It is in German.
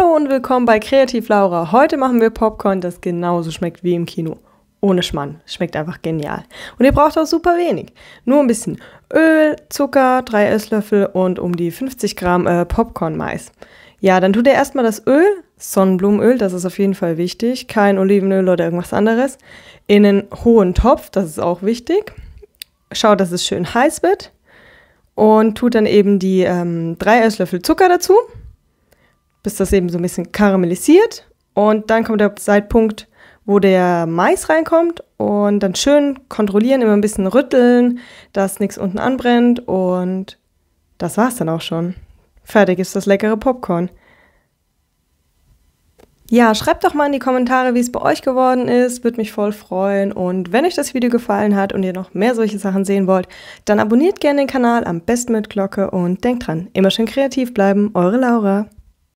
Hallo und willkommen bei Kreativ Laura. Heute machen wir Popcorn, das genauso schmeckt wie im Kino. Ohne Schmann. Schmeckt einfach genial. Und ihr braucht auch super wenig. Nur ein bisschen Öl, Zucker, drei Esslöffel und um die 50 Gramm äh, Popcorn-Mais. Ja, dann tut ihr erstmal das Öl, Sonnenblumenöl, das ist auf jeden Fall wichtig, kein Olivenöl oder irgendwas anderes, in einen hohen Topf, das ist auch wichtig. Schaut, dass es schön heiß wird und tut dann eben die ähm, drei Esslöffel Zucker dazu bis das eben so ein bisschen karamellisiert. Und dann kommt der Zeitpunkt, wo der Mais reinkommt und dann schön kontrollieren, immer ein bisschen rütteln, dass nichts unten anbrennt und das war's dann auch schon. Fertig ist das leckere Popcorn. Ja, schreibt doch mal in die Kommentare, wie es bei euch geworden ist. Würde mich voll freuen. Und wenn euch das Video gefallen hat und ihr noch mehr solche Sachen sehen wollt, dann abonniert gerne den Kanal, am besten mit Glocke und denkt dran, immer schön kreativ bleiben. Eure Laura.